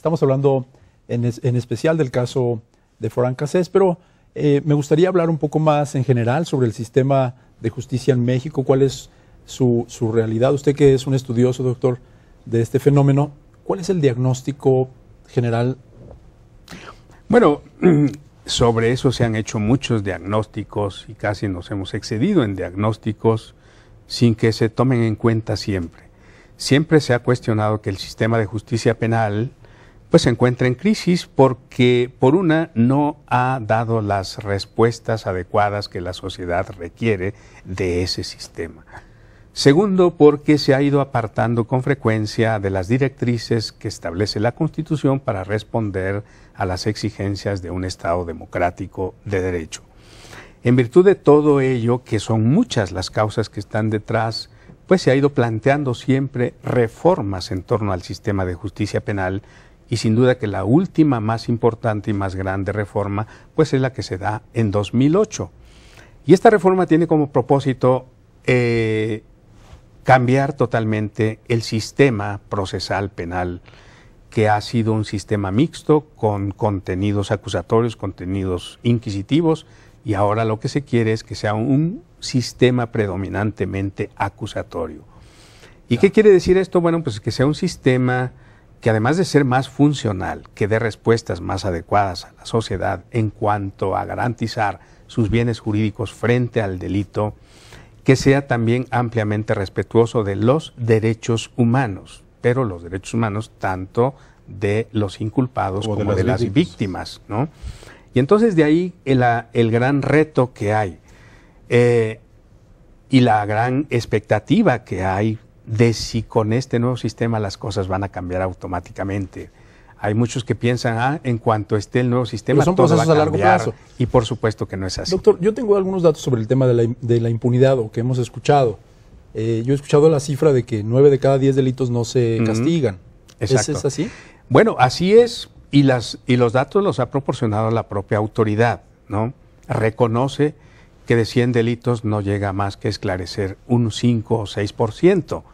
Estamos hablando en, en especial del caso de Forán Casés, pero eh, me gustaría hablar un poco más en general sobre el sistema de justicia en México, cuál es su, su realidad. Usted que es un estudioso, doctor, de este fenómeno, ¿cuál es el diagnóstico general? Bueno, sobre eso se han hecho muchos diagnósticos y casi nos hemos excedido en diagnósticos sin que se tomen en cuenta siempre. Siempre se ha cuestionado que el sistema de justicia penal pues se encuentra en crisis porque por una no ha dado las respuestas adecuadas que la sociedad requiere de ese sistema. Segundo, porque se ha ido apartando con frecuencia de las directrices que establece la Constitución para responder a las exigencias de un Estado democrático de derecho. En virtud de todo ello, que son muchas las causas que están detrás, pues se ha ido planteando siempre reformas en torno al sistema de justicia penal y sin duda que la última más importante y más grande reforma pues es la que se da en 2008. Y esta reforma tiene como propósito eh, cambiar totalmente el sistema procesal penal que ha sido un sistema mixto con contenidos acusatorios, contenidos inquisitivos, y ahora lo que se quiere es que sea un sistema predominantemente acusatorio. ¿Y qué quiere decir esto? Bueno, pues que sea un sistema que además de ser más funcional, que dé respuestas más adecuadas a la sociedad en cuanto a garantizar sus bienes jurídicos frente al delito, que sea también ampliamente respetuoso de los derechos humanos, pero los derechos humanos tanto de los inculpados como, de, las, víctimas. ¿no? Y entonces de ahí el, ah, gran reto que hay eh, y la gran expectativa que hay de si con este nuevo sistema las cosas van a cambiar automáticamente. Hay muchos que piensan, ah, en cuanto esté el nuevo sistema, son todo va a, a, largo plazo. Y por supuesto que no es así. Doctor, yo tengo algunos datos sobre el tema de la, impunidad o que hemos escuchado. Eh, yo he escuchado la cifra de que nueve de cada diez delitos no se castigan. ¿Es, así? Bueno, así es. Y, las, y los datos los ha proporcionado la propia autoridad, ¿no? Reconoce que de 100 delitos no llega más que esclarecer un 5 o 6%.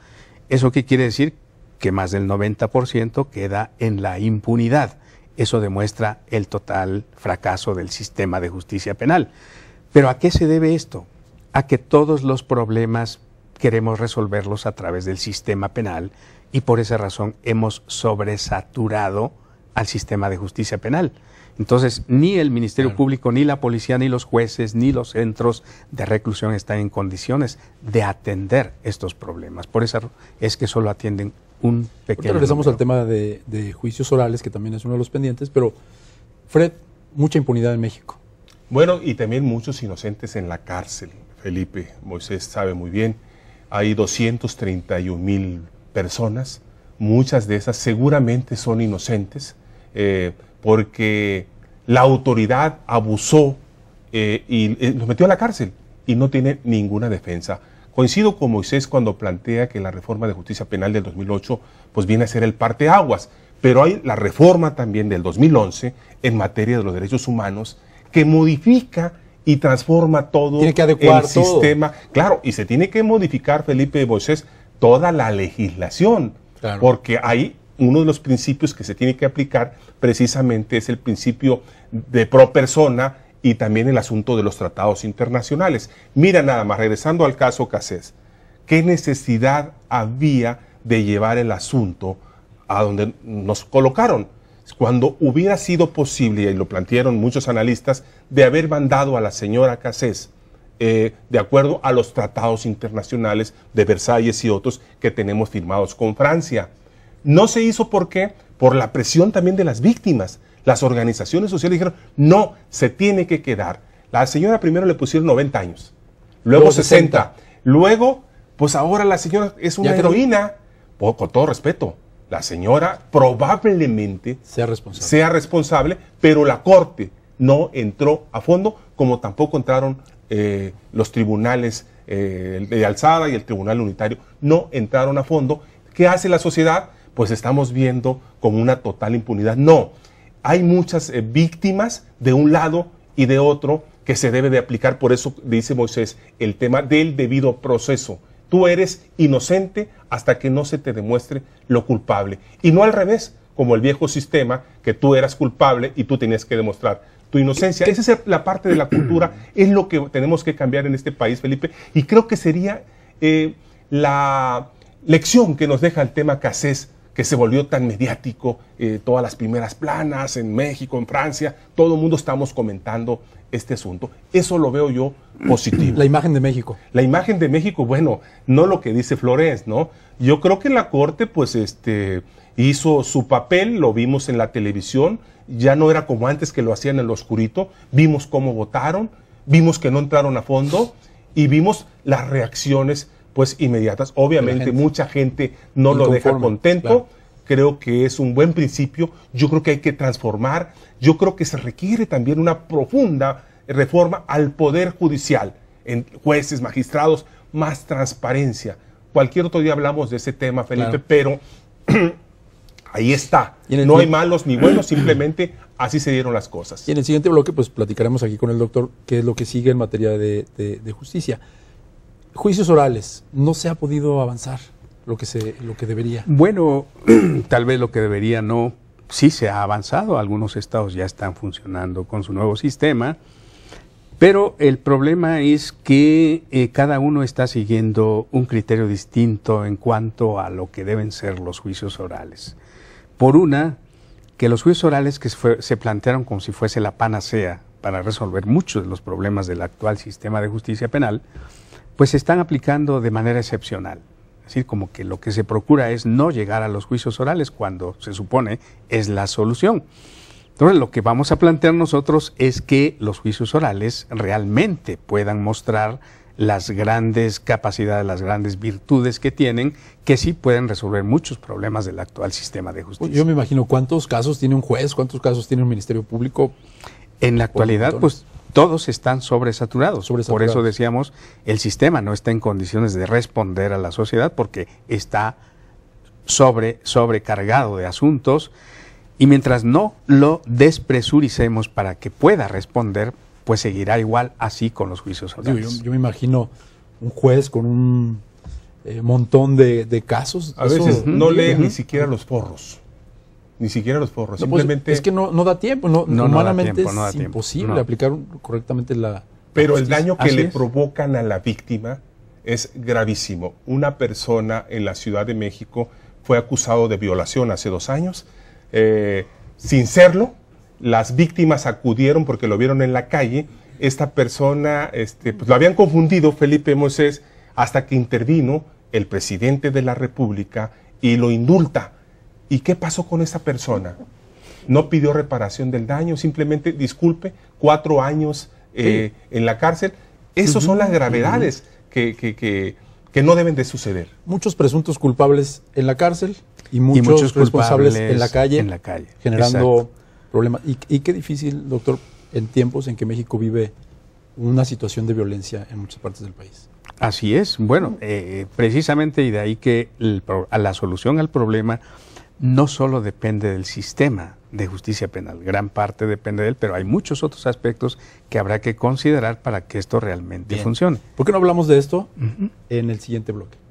¿Eso qué quiere decir? Que más del 90% queda en la impunidad. Eso demuestra el total fracaso del sistema de justicia penal. Pero ¿a qué se debe esto? A que todos los problemas queremos resolverlos a través del sistema penal y por esa razón hemos sobresaturado al sistema de justicia penal. Entonces, ni el Ministerio Público, ni la policía, ni los jueces, ni los centros de reclusión están en condiciones de atender estos problemas. Por eso es que solo atienden un pequeño. Ahora regresamos al tema de, de, juicios orales, que también es uno de los pendientes, pero Fred, mucha impunidad en México. Bueno, y también muchos inocentes en la cárcel, Felipe. Moisés sabe muy bien. Hay 231 mil personas, muchas de esas seguramente son inocentes eh, porque la autoridad abusó eh, y eh, los metió a la cárcel y no tiene ninguna defensa. Coincido con Moisés cuando plantea que la reforma de justicia penal del 2008 pues viene a ser el parteaguas, pero hay la reforma también del 2011 en materia de los derechos humanos que modifica y transforma todo que el sistema. Claro, y se tiene que modificar, Felipe Moisés, toda la legislación, porque hay uno de los principios que se tiene que aplicar precisamente es el principio de pro persona y también el asunto de los tratados internacionales. Mira nada más, regresando al caso Casés, ¿qué necesidad había de llevar el asunto a donde nos colocaron? Cuando hubiera sido posible, y lo plantearon muchos analistas, de haber mandado a la señora Casés eh, de acuerdo a los tratados internacionales de Versalles y otros que tenemos firmados con Francia. No se hizo porque, Por la presión también de las víctimas. Las organizaciones sociales dijeron, no, se tiene que quedar. La señora primero le pusieron 90 años, luego, 60. Luego, pues ahora la señora es una heroína. Con todo respeto, la señora probablemente sea responsable. sea responsable, pero la corte no entró a fondo, como tampoco entraron eh, los tribunales eh, de alzada y el tribunal unitario, no entraron a fondo. ¿Qué hace la sociedad? pues estamos viendo con una total impunidad. No, hay muchas eh, víctimas de un lado y de otro que se debe de aplicar. Por eso dice Moisés el tema del debido proceso. Tú eres inocente hasta que no se te demuestre lo culpable. Y no al revés, como el viejo sistema, que tú eras culpable y tú tenías que demostrar tu inocencia. Esa es la parte de la cultura, es lo que tenemos que cambiar en este país, Felipe. Y creo que sería eh, la lección que nos deja el tema Casés que se volvió tan mediático, eh, todas las primeras planas en México, en Francia, todo el mundo estamos comentando este asunto. Eso lo veo yo mm. positivo. La imagen de México. La imagen de México, bueno, no lo que dice Flores, ¿no? Yo creo que la Corte, pues, este, hizo su papel, lo vimos en la televisión, ya no era como antes que lo hacían en lo oscurito, vimos cómo votaron, vimos que no entraron a fondo y vimos las reacciones pues inmediatas. Obviamente mucha gente no lo deja contento. Creo que es un buen principio. Yo creo que hay que transformar. Yo creo que se requiere también una profunda reforma al poder judicial, en jueces, magistrados, más transparencia. Cualquier otro día hablamos de ese tema, Felipe, pero ahí está. No hay malos ni buenos, simplemente así se dieron las cosas. Y en el siguiente bloque, pues platicaremos aquí con el doctor qué es lo que sigue en materia de justicia. Juicios orales, no se ha podido avanzar lo que, se, lo que debería. Bueno, tal vez lo que debería no. Sí se ha avanzado, algunos estados ya están funcionando con su nuevo sistema, pero el problema es que eh, cada uno está siguiendo un criterio distinto en cuanto a lo que deben ser los juicios orales. Por una, que los juicios orales que se plantearon como si fuese la panacea para resolver muchos de los problemas del actual sistema de justicia penal, pues se están aplicando de manera excepcional. Es decir, como que lo que se procura es no llegar a los juicios orales cuando se supone es la solución. Entonces, lo que vamos a plantear nosotros es que los juicios orales realmente puedan mostrar las grandes capacidades, las grandes virtudes que tienen, que sí pueden resolver muchos problemas del actual sistema de justicia. Yo me imagino cuántos casos tiene un juez, cuántos casos tiene un Ministerio Público. En la actualidad, pues todos están sobresaturados. Por eso decíamos, el sistema no está en condiciones de responder a la sociedad porque está sobre, sobrecargado de asuntos. Y mientras no lo despresuricemos para que pueda responder, pues seguirá igual así con los juicios Yo, me imagino un juez con un eh, montón de, casos. A veces no lee ni siquiera los porros. Ni siquiera los forros. Pues, simplemente... es que no, da tiempo. No, es imposible aplicar correctamente la. Pero el daño que le provocan a la víctima es gravísimo. Una persona en la Ciudad de México fue acusado de violación hace dos años. Eh, sin serlo, las víctimas acudieron porque lo vieron en la calle. Esta persona, este, pues, lo habían confundido, Felipe Moisés, hasta que intervino el presidente de la República y lo indulta ¿Y qué pasó con esa persona? No pidió reparación del daño, simplemente disculpe, cuatro años eh, en la cárcel. Esas son las gravedades que, que, que, no deben de suceder. Muchos presuntos culpables en la cárcel y muchos, responsables en la calle, generando problemas. Y, qué difícil, doctor, en tiempos en que México vive una situación de violencia en muchas partes del país. Así es. Bueno, eh, precisamente y de ahí que a la solución al problema no solo depende del sistema de justicia penal, gran parte depende de él, pero hay muchos otros aspectos que habrá que considerar para que esto realmente funcione. ¿Por qué no hablamos de esto en el siguiente bloque?